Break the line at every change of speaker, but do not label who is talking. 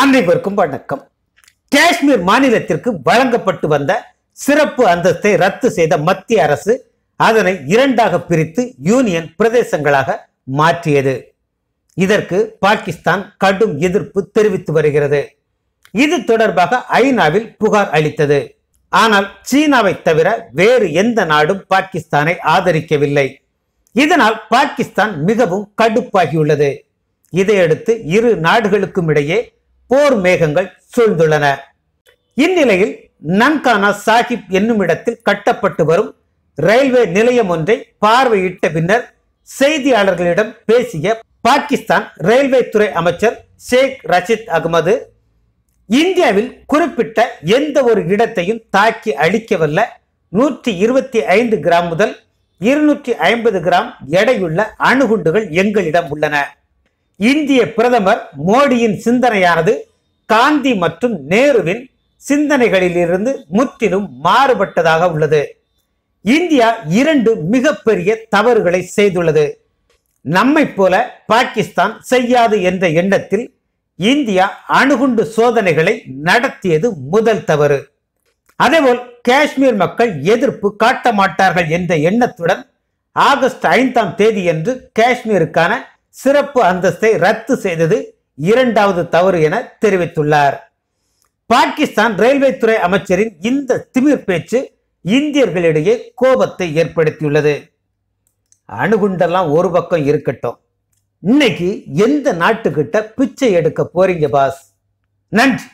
அனைவருக்கும் வணக்கம் காஷ்மீர் மாநிலத்திற்கு வழங்கப்பட்டு வந்த சிறப்பு அந்தஸ்தை ரத்து செய்த மத்திய அரசு அதனை இரண்டாக பிரித்து யூனியன் பிரதேசங்களாக மாற்றியது இதற்கு பாகிஸ்தான் கடும் எதிர்ப்பு தெரிவித்து வருகிறது இது தொடர்பாக ஐநாவில் புகார் அளித்தது ஆனால் சீனாவை தவிர வேறு எந்த நாடும் பாகிஸ்தானை ஆதரிக்கவில்லை இதனால் பாகிஸ்தான் மிகவும் கடுப்பாகியுள்ளது இதையடுத்து இரு நாடுகளுக்கும் இடையே போர் மேகங்கள் சூழ்ந்துள்ளன இந்நிலையில் நன்கானா சாஹிப் என்னும் இடத்தில் கட்டப்பட்டு வரும் ரயில்வே நிலையம் ஒன்றை பார்வையிட்ட பின்னர் செய்தியாளர்களிடம் பேசிய பாகிஸ்தான் ரயில்வே துறை அமைச்சர் ஷேக் ரஷித் அகமது இந்தியாவில் குறிப்பிட்ட எந்த ஒரு இடத்தையும் தாக்கி அழிக்கவல்ல நூற்றி இருபத்தி ஐந்து கிராம் முதல் இருநூற்றி ஐம்பது கிராம் எடையுள்ள அணுகுண்டுகள் எங்களிடம் உள்ளன இந்திய பிரதமர் மோடியின் சிந்தனையானது காந்தி மற்றும் நேருவின் சிந்தனைகளிலிருந்து முற்றிலும் மாறுபட்டதாக உள்ளது இந்தியா இரண்டு மிகப்பெரிய தவறுகளை செய்துள்ளது நம்மை போல பாகிஸ்தான் செய்யாது என்ற எண்ணத்தில் இந்தியா அணுகுண்டு சோதனைகளை நடத்தியது முதல் தவறு அதேபோல் காஷ்மீர் மக்கள் எதிர்ப்பு காட்ட மாட்டார்கள் என்ற எண்ணத்துடன் ஆகஸ்ட் ஐந்தாம் தேதியன்று காஷ்மீருக்கான சிறப்பு அந்தஸ்தை ரத்து செய்தது இரண்டாவது தவறு என தெரிவித்துள்ளார் பாகிஸ்தான் ரயில்வே துறை அமைச்சரின் இந்த திமிர் பேச்சு இந்தியர்களிடையே கோபத்தை ஏற்படுத்தியுள்ளது அணுகுண்டெல்லாம் ஒரு பக்கம் இருக்கட்டும் இன்னைக்கு எந்த நாட்டுக்கிட்ட பிச்சை எடுக்க போறீங்க பாஸ் நன்றி